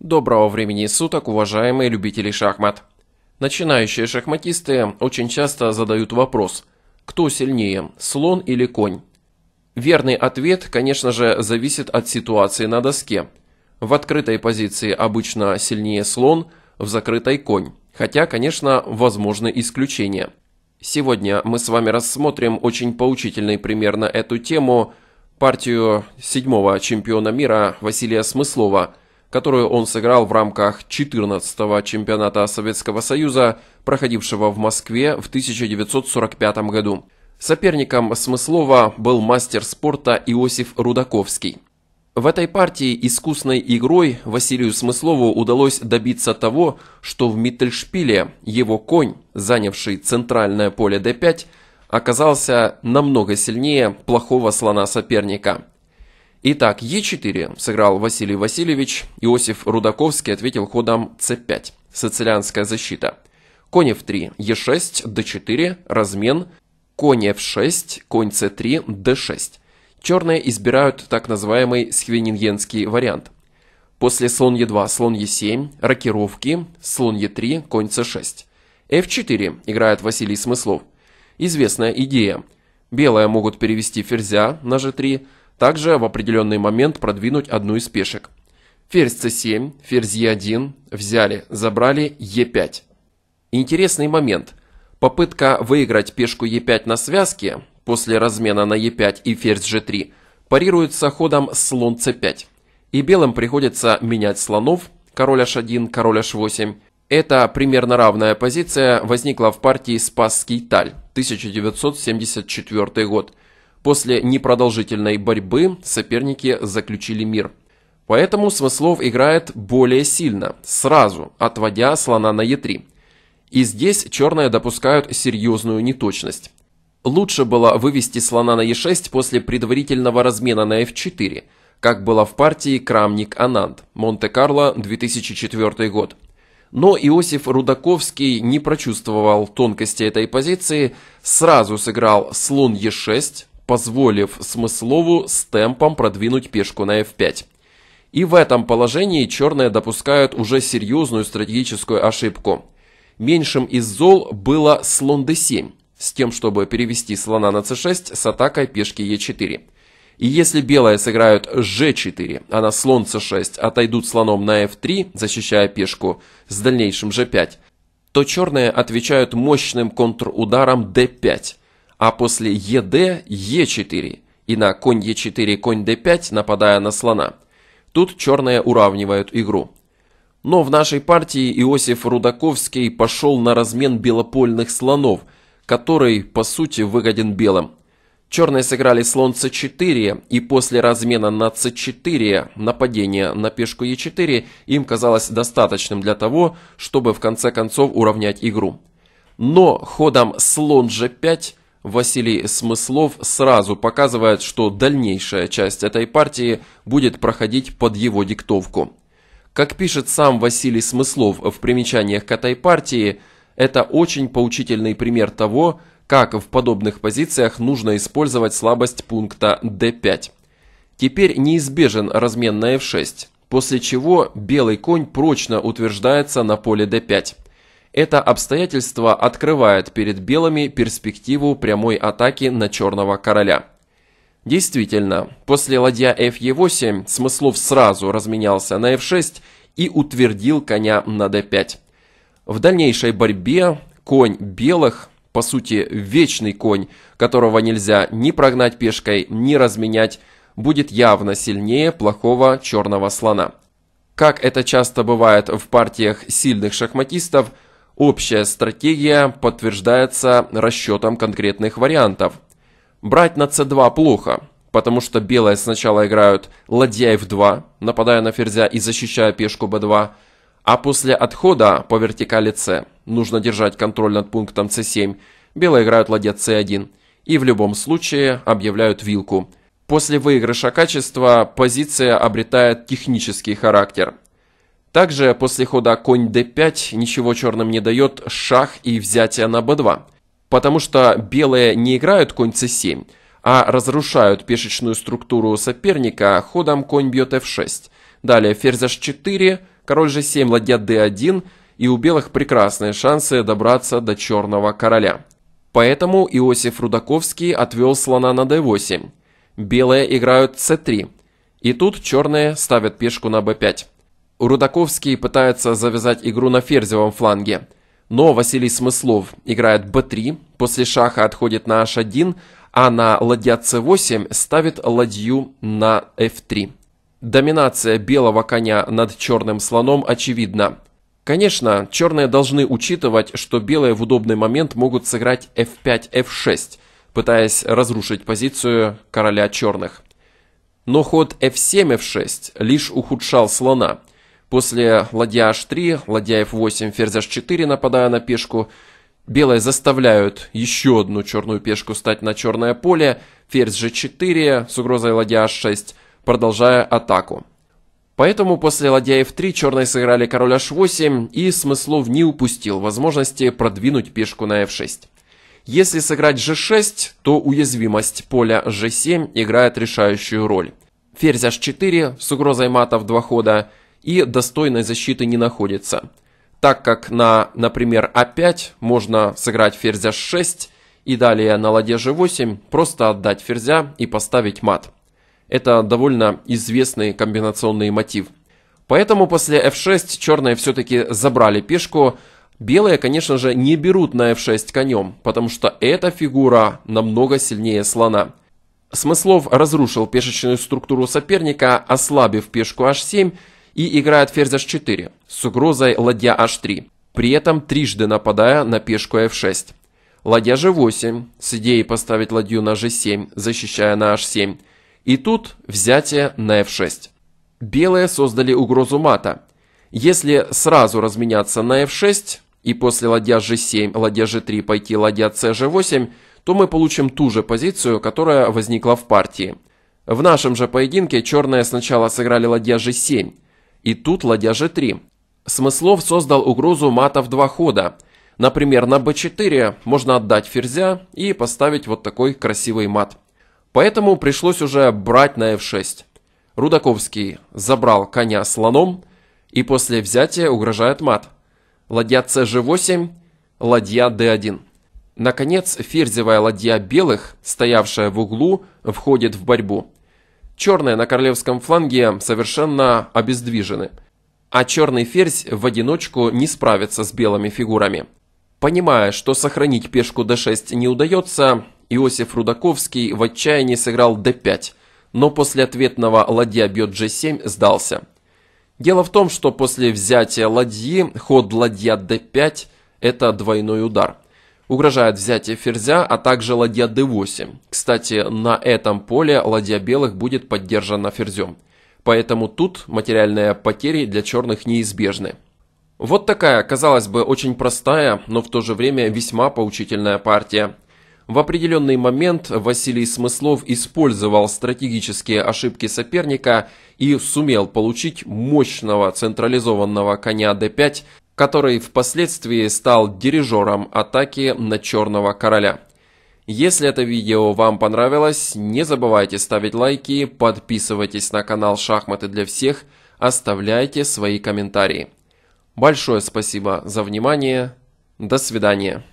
Доброго времени суток, уважаемые любители шахмат. Начинающие шахматисты очень часто задают вопрос, кто сильнее, слон или конь? Верный ответ, конечно же, зависит от ситуации на доске. В открытой позиции обычно сильнее слон, в закрытой конь, хотя, конечно, возможны исключения. Сегодня мы с вами рассмотрим очень поучительный пример на эту тему, партию седьмого чемпиона мира Василия Смыслова – которую он сыграл в рамках 14-го чемпионата Советского Союза, проходившего в Москве в 1945 году. Соперником Смыслова был мастер спорта Иосиф Рудаковский. В этой партии искусной игрой Василию Смыслову удалось добиться того, что в Миттельшпиле его конь, занявший центральное поле d5, оказался намного сильнее плохого слона соперника – Итак, Е4 сыграл Василий Васильевич, Иосиф Рудаковский ответил ходом С5, сицилианская защита. Конь F3, Е6, Д4, размен, конь F6, конь С3, Д6. Черные избирают так называемый схвенингенский вариант. После слон Е2, слон Е7, рокировки, слон Е3, конь С6. F4 играет Василий Смыслов. Известная идея. Белые могут перевести ферзя на G3, также в определенный момент продвинуть одну из пешек. Ферзь c7, ферзь e1, взяли, забрали e5. Интересный момент. Попытка выиграть пешку e5 на связке после размена на e5 и ферзь g3 парируется ходом слон c5. И белым приходится менять слонов, король h1, король h8. это примерно равная позиция возникла в партии Спасский Таль 1974 год – После непродолжительной борьбы соперники заключили мир. Поэтому Смыслов играет более сильно, сразу, отводя слона на Е3. И здесь черные допускают серьезную неточность. Лучше было вывести слона на Е6 после предварительного размена на F4, как было в партии Крамник-Ананд, Монте-Карло, 2004 год. Но Иосиф Рудаковский не прочувствовал тонкости этой позиции, сразу сыграл слон Е6, позволив Смыслову с темпом продвинуть пешку на f5. И в этом положении черные допускают уже серьезную стратегическую ошибку. Меньшим из зол было слон d7, с тем, чтобы перевести слона на c6 с атакой пешки e4. И если белые сыграют g4, а на слон c6 отойдут слоном на f3, защищая пешку с дальнейшим g5, то черные отвечают мощным контрударом d5, а после ЕД Е4 и на конь Е4, конь Д5, нападая на слона. Тут черные уравнивают игру. Но в нашей партии Иосиф Рудаковский пошел на размен белопольных слонов, который, по сути, выгоден белым. Черные сыграли слон c4, и после размена на c4 нападение на пешку e4 им казалось достаточным для того, чтобы в конце концов уравнять игру. Но ходом слон g5 Василий Смыслов сразу показывает, что дальнейшая часть этой партии будет проходить под его диктовку. Как пишет сам Василий Смыслов в примечаниях к этой партии, это очень поучительный пример того, как в подобных позициях нужно использовать слабость пункта d5. Теперь неизбежен размен на f6, после чего белый конь прочно утверждается на поле d5. Это обстоятельство открывает перед белыми перспективу прямой атаки на черного короля. Действительно, после ладья Fe8 Смыслов сразу разменялся на F6 и утвердил коня на D5. В дальнейшей борьбе конь белых, по сути вечный конь, которого нельзя ни прогнать пешкой, ни разменять, будет явно сильнее плохого черного слона. Как это часто бывает в партиях сильных шахматистов – Общая стратегия подтверждается расчетом конкретных вариантов. Брать на c2 плохо, потому что белые сначала играют ладья f2, нападая на ферзя и защищая пешку b2, а после отхода по вертикали c нужно держать контроль над пунктом c7, белые играют ладья c1 и в любом случае объявляют вилку. После выигрыша качества позиция обретает технический характер, также после хода конь d5 ничего черным не дает шах и взятие на b2, потому что белые не играют конь c7, а разрушают пешечную структуру соперника ходом конь бьет f6. Далее ферзь h4, король g7, ладья d1, и у белых прекрасные шансы добраться до черного короля. Поэтому Иосиф Рудаковский отвел слона на d8. Белые играют c3. И тут черные ставят пешку на b5. Рудаковский пытается завязать игру на ферзевом фланге, но Василий Смыслов играет b3, после шаха отходит на h1, а на ладья c8 ставит ладью на f3. Доминация белого коня над черным слоном очевидна. Конечно, черные должны учитывать, что белые в удобный момент могут сыграть f5, f6, пытаясь разрушить позицию короля черных. Но ход f7, f6 лишь ухудшал слона – После ладья h3, ладья f8, ферзь h4, нападая на пешку. Белые заставляют еще одну черную пешку стать на черное поле. Ферзь g4 с угрозой ладья h6, продолжая атаку. Поэтому после ладья f3 черные сыграли король h8 и Смыслов не упустил возможности продвинуть пешку на f6. Если сыграть g6, то уязвимость поля g7 играет решающую роль. Ферзь h4 с угрозой матов два хода – и достойной защиты не находится. Так как на, например, А5 можно сыграть ферзя 6 и далее на ладье G8 просто отдать ферзя и поставить мат. Это довольно известный комбинационный мотив. Поэтому после F6 черные все-таки забрали пешку. Белые, конечно же, не берут на F6 конем, потому что эта фигура намного сильнее слона. Смыслов разрушил пешечную структуру соперника, ослабив пешку H7 и играют ферзь h4 с угрозой ладья h3, при этом трижды нападая на пешку f6. Ладья g8 с идеей поставить ладью на g7, защищая на h7. И тут взятие на f6. Белые создали угрозу мата. Если сразу разменяться на f6 и после ладья g7, ладья g3 пойти ладья c, g8, то мы получим ту же позицию, которая возникла в партии. В нашем же поединке черные сначала сыграли ладья g7, и тут ладья g3. Смыслов создал угрозу мата в два хода. Например, на b4 можно отдать ферзя и поставить вот такой красивый мат. Поэтому пришлось уже брать на f6. Рудаковский забрал коня слоном и после взятия угрожает мат. Ладья cg8, ладья d1. Наконец, ферзевая ладья белых, стоявшая в углу, входит в борьбу черные на королевском фланге совершенно обездвижены, а черный ферзь в одиночку не справится с белыми фигурами. Понимая, что сохранить пешку d6 не удается, Иосиф Рудаковский в отчаянии сыграл d5, но после ответного ладья бьет g7 сдался. Дело в том, что после взятия ладьи ход ладья d5 – это двойной удар – Угрожает взятие ферзя, а также ладья d8. Кстати, на этом поле ладья белых будет поддержана ферзем. Поэтому тут материальные потери для черных неизбежны. Вот такая, казалось бы, очень простая, но в то же время весьма поучительная партия. В определенный момент Василий Смыслов использовал стратегические ошибки соперника и сумел получить мощного централизованного коня d5 который впоследствии стал дирижером атаки на Черного Короля. Если это видео вам понравилось, не забывайте ставить лайки, подписывайтесь на канал «Шахматы для всех», оставляйте свои комментарии. Большое спасибо за внимание, до свидания.